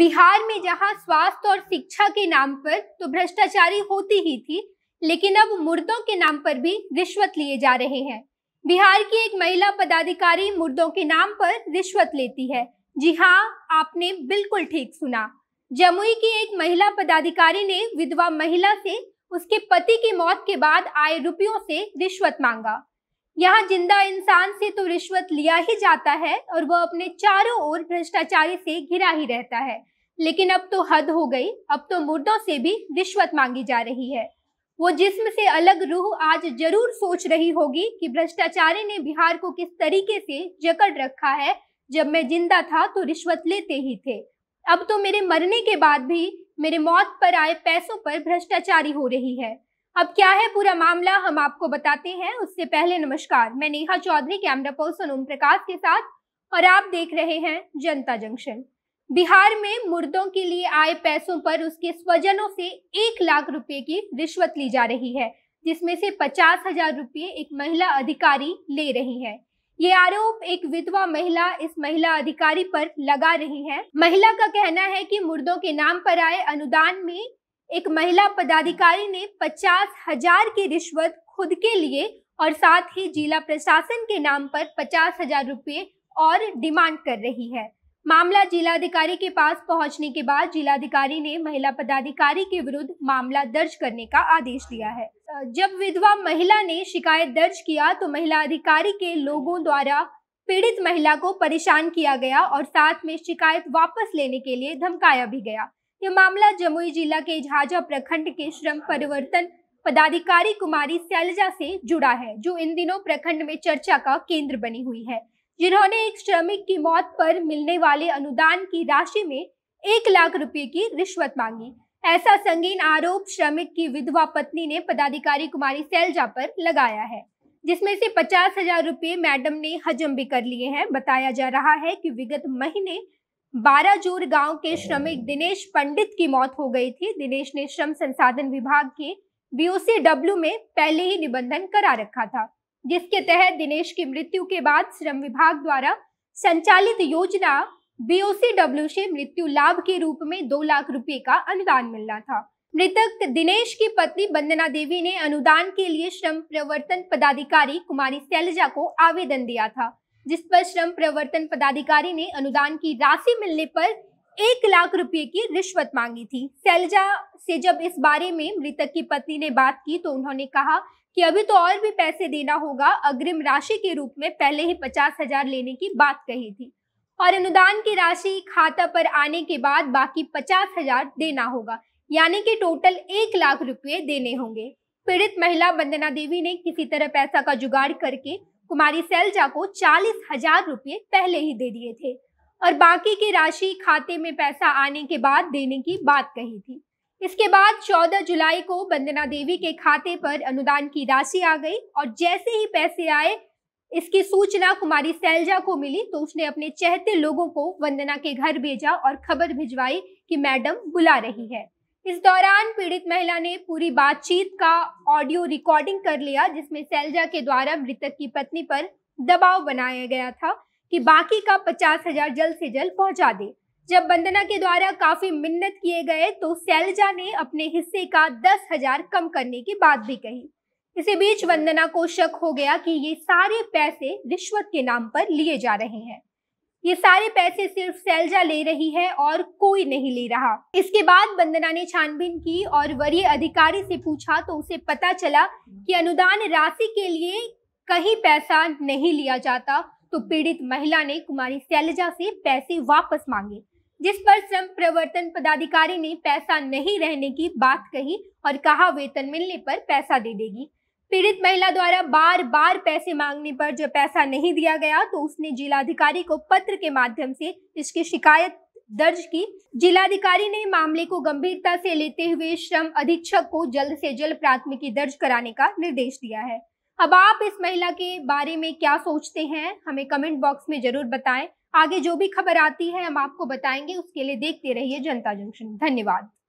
बिहार में जहां स्वास्थ्य और शिक्षा के नाम पर तो भ्रष्टाचारी होती ही थी लेकिन अब मुर्दों के नाम पर भी रिश्वत लिए जा रहे हैं बिहार की एक महिला पदाधिकारी मुर्दों के नाम पर रिश्वत लेती है जी हाँ आपने बिल्कुल ठीक सुना जमुई की एक महिला पदाधिकारी ने विधवा महिला से उसके पति की मौत के बाद आए रुपयों से रिश्वत मांगा यहाँ जिंदा इंसान से तो रिश्वत लिया ही जाता है और वह अपने चारों ओर भ्रष्टाचारी से घिरा ही रहता है लेकिन अब तो हद हो गई अब तो मुर्दों से भी रिश्वत मांगी जा रही है वो जिस्म से अलग रूह आज जरूर सोच रही होगी कि भ्रष्टाचारी ने बिहार को किस तरीके से जकड़ रखा है जब मैं जिंदा था तो रिश्वत लेते ही थे अब तो मेरे मरने के बाद भी मेरे मौत पर आए पैसों पर भ्रष्टाचारी हो रही है अब क्या है पूरा मामला हम आपको बताते हैं उससे पहले नमस्कार मैं नेहा चौधरी कैमरा पर्सन ओम प्रकाश के साथ और आप देख रहे हैं जनता जंक्शन बिहार में मुर्दों के लिए आए पैसों पर उसके स्वजनों से एक लाख रुपए की रिश्वत ली जा रही है जिसमें से पचास हजार रुपये एक महिला अधिकारी ले रही है ये आरोप एक विधवा महिला इस महिला अधिकारी पर लगा रही है महिला का कहना है कि मुर्दों के नाम पर आए अनुदान में एक महिला पदाधिकारी ने पचास हजार की रिश्वत खुद के लिए और साथ ही जिला प्रशासन के नाम पर पचास हजार रुपये और डिमांड कर रही है मामला जिलाधिकारी के पास पहुंचने के बाद जिलाधिकारी ने महिला पदाधिकारी के विरुद्ध मामला दर्ज करने का आदेश दिया है जब विधवा महिला ने शिकायत दर्ज किया तो महिला अधिकारी के लोगों द्वारा पीड़ित महिला को परेशान किया गया और साथ में शिकायत वापस लेने के लिए धमकाया भी गया यह मामला जमुई जिला के झाझा प्रखंड के श्रम परिवर्तन पदाधिकारी कुमारी सैलजा से जुड़ा है जो इन दिनों प्रखंड में चर्चा का केंद्र बनी हुई है जिन्होंने एक श्रमिक की मौत पर मिलने वाले अनुदान की राशि में एक लाख रुपए की रिश्वत मांगी ऐसा संगीन आरोप श्रमिक की विधवा पत्नी ने पदाधिकारी कुमारी सैलजा पर लगाया है जिसमें से पचास हजार रुपये मैडम ने हजम भी कर लिए हैं बताया जा रहा है कि विगत महीने बाराजूर गांव के हाँ। श्रमिक दिनेश पंडित की मौत हो गई थी दिनेश ने श्रम संसाधन विभाग के बीओसी डब्ल्यू में पहले ही निबंधन करा रखा था जिसके तहत दिनेश की मृत्यु के बाद श्रम विभाग द्वारा संचालित योजना बीओसी डब्ल्यू से मृत्यु लाभ के रूप में दो लाख रुपए का अनुदान मिलना था मृतक दिनेश की पत्नी वंदना देवी ने अनुदान के लिए श्रम प्रवर्तन पदाधिकारी कुमारी सैलजा को आवेदन दिया था जिस पर श्रम प्रवर्तन पदाधिकारी ने अनुदान की राशि मिलने पर एक लाख रुपए की रिश्वत मांगी थी सैलजा से जब इस बारे में मृतक की पत्नी ने बात की तो उन्होंने कहा कि अभी तो और भी पैसे देना होगा अग्रिम राशि के रूप में पहले ही पचास हजार लेने की बात कही थी और अनुदान की राशि खाता पर आने के बाद बाकी पचास हजार देना होगा यानी कि टोटल एक लाख रुपए देने होंगे पीड़ित महिला वंदना देवी ने किसी तरह पैसा का जुगाड़ करके कुमारी सैलजा को चालीस हजार रुपये पहले ही दे दिए थे और बाकी की राशि खाते में पैसा आने के बाद देने की बात कही थी इसके बाद 14 जुलाई को वंदना देवी के खाते पर अनुदान की राशि आ गई और जैसे ही पैसे आए इसकी सूचना कुमारी सैलजा को मिली तो उसने अपने चहते लोगों को वंदना के घर भेजा और खबर भिजवाई कि मैडम बुला रही है इस दौरान पीड़ित महिला ने पूरी बातचीत का ऑडियो रिकॉर्डिंग कर लिया जिसमें सैलजा के द्वारा मृतक की पत्नी पर दबाव बनाया गया था कि बाकी का पचास हजार जल्द से जल्द पहुंचा दे जब वंदना के द्वारा काफी मिन्नत किए गए तो सैलजा ने अपने हिस्से का दस हजार कम करने की बात भी कही इसी बीच वंदना को शक हो गया कि ये सारे पैसे रिश्वत के नाम पर लिए जा रहे हैं ये सारे पैसे सिर्फ सैलजा ले रही है और कोई नहीं ले रहा इसके बाद वंदना ने छानबीन की और वरीय अधिकारी से पूछा तो उसे पता चला कि अनुदान राशि के लिए कहीं पैसा नहीं लिया जाता तो पीड़ित महिला ने कुमारी सैलजा से पैसे वापस मांगे जिस पर श्रम प्रवर्तन पदाधिकारी ने पैसा नहीं रहने की बात कही और कहा वेतन मिलने पर पैसा दे देगी पीड़ित महिला द्वारा बार बार पैसे मांगने पर जब पैसा नहीं दिया गया तो उसने जिलाधिकारी को पत्र के माध्यम से इसकी शिकायत दर्ज की जिलाधिकारी ने मामले को गंभीरता से लेते हुए श्रम अधीक्षक को जल्द से जल्द प्राथमिकी दर्ज कराने का निर्देश दिया है अब आप इस महिला के बारे में क्या सोचते हैं हमें कमेंट बॉक्स में जरूर बताएं आगे जो भी खबर आती है हम आपको बताएंगे उसके लिए देखते रहिए जनता जंक्शन धन्यवाद